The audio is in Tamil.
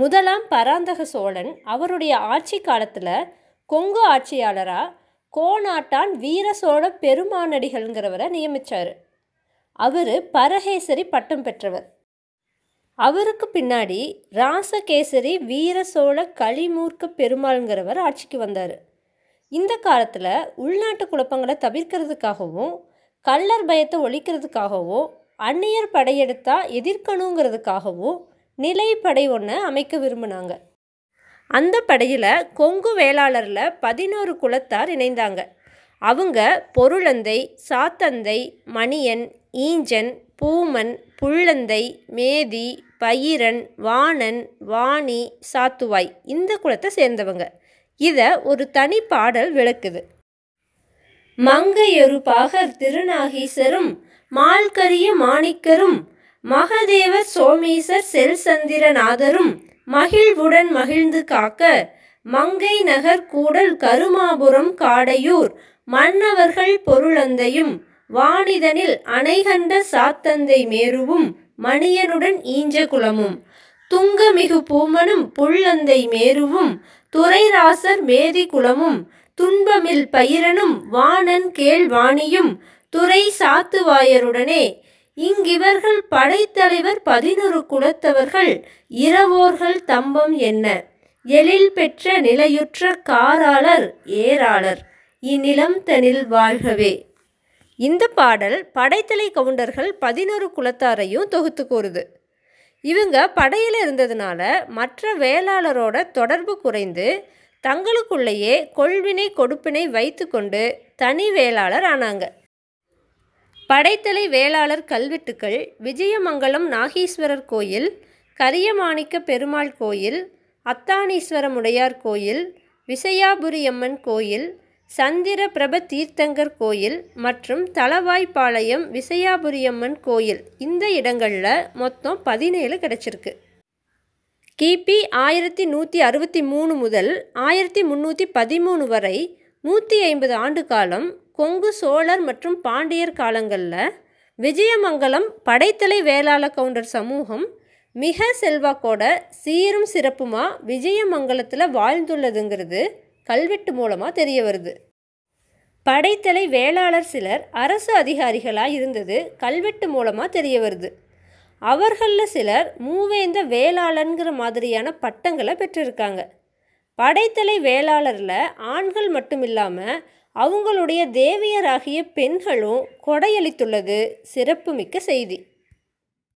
முதலாம் பராந்தக சோழன் அவருடைய ஆட்சி காலத்தில் கொங்கு ஆட்சியாளராக கோநாட்டான் வீர சோழ பெருமானடிகள்ங்கிறவரை நியமித்தார் அவர் பரகேசரி பட்டம் பெற்றவர் அவருக்கு பின்னாடி ராசகேசரி வீர சோழ களிமூர்க்க பெருமாள்ங்கிறவர் ஆட்சிக்கு வந்தார் இந்த காலத்தில் உள்நாட்டு குழப்பங்களை தவிர்க்கிறதுக்காகவும் கள்ளர் பயத்தை ஒழிக்கிறதுக்காகவும் அந்நியர் படையெடுத்தா எதிர்க்கணுங்கிறதுக்காகவும் நிலைப்படை ஒன்று அமைக்க விரும்பினாங்க அந்த படையில் கொங்கு வேளாளரில் பதினோரு குலத்தார் இணைந்தாங்க அவங்க பொருளந்தை சாத்தந்தை மணியன் ஈஞ்சன் பூமன் புள்ளந்தை மேதி பயிரன் வாணன் வாணி சாத்துவாய் இந்த குலத்தை சேர்ந்தவங்க இதை ஒரு தனி பாடல் விளக்குது மங்கையொரு பாகர் திருநாகீசரும் மால்கரிய மாணிக்கரும் மகதேவ சோமேசர் செல்சந்திரநாதரும் மகிழ்வுடன் மகிழ்ந்து காக்க மங்கை நகர் கூடல் கருமாபுரம் காடையூர் மன்னவர்கள் பொருளந்தையும் வாணிதனில் அணைகண்ட சாத்தந்தை மேருவும் மணியனுடன் ஈஞ்ச குலமும் துங்கமிகு பூமனும் புள்ளந்தை மேருவும் துறைராசர் மேதி குலமும் துன்பமில் பயிரனும் வாணன் கேள்வாணியும் துறை சாத்துவாயருடனே இங்கிவர்கள் படைத்தலைவர் பதினொரு குலத்தவர்கள் இரவோர்கள் தம்பம் என்ன எழில் பெற்ற நிலையுற்ற காராளர் ஏராளர் இந்நிலம் தனில் வாழ்கவே இந்த பாடல் படைத்தலை கவுண்டர்கள் பதினொரு குலத்தாரையும் தொகுத்து கூறுது இவங்க படையில் இருந்ததுனால மற்ற வேளாளரோட தொடர்பு குறைந்து தங்களுக்குள்ளேயே கொள்வினை கொடுப்பினை வைத்துக்கொண்டு தனி வேளாளர் ஆனாங்க படைத்தலை வேளாளர் கல்வெட்டுக்கள் விஜயமங்கலம் நாகீஸ்வரர் கோயில் கரியமாணிக்க பெருமாள் கோயில் அத்தானீஸ்வரமுடையார் கோயில் விசையாபுரியம்மன் கோயில் சந்திர பிரப தீர்த்தங்கர் கோயில் மற்றும் தலவாய்ப்பாளையம் விசையாபுரியம்மன் கோயில் இந்த இடங்களில் மொத்தம் பதினேழு கிடச்சிருக்கு கிபி ஆயிரத்தி நூற்றி அறுபத்தி மூணு முதல் ஆயிரத்தி முந்நூற்றி பதிமூணு வரை நூற்றி ஐம்பது ஆண்டு காலம் கொங்கு சோழர் மற்றும் பாண்டியர் காலங்களில் விஜயமங்கலம் படைத்தலை வேளாள கவுண்டர் சமூகம் மிக செல்வாக்கோட சீரும் சிறப்புமாக விஜயமங்கலத்தில் வாழ்ந்துள்ளதுங்கிறது கல்வெட்டு மூலமாக தெரிய வருது படைத்தலை வேளாளர் சிலர் அரசு அதிகாரிகளாக இருந்தது கல்வெட்டு மூலமாக தெரிய வருது அவர்களில் சிலர் மூவேந்த வேளாளன்கிற மாதிரியான பட்டங்களை பெற்றிருக்காங்க படைத்தலை வேளாளரில் ஆண்கள் மட்டும் இல்லாமல் அவங்களுடைய தேவியராகிய பெண்களும் கொடையளித்துள்ளது சிறப்புமிக்க செய்தி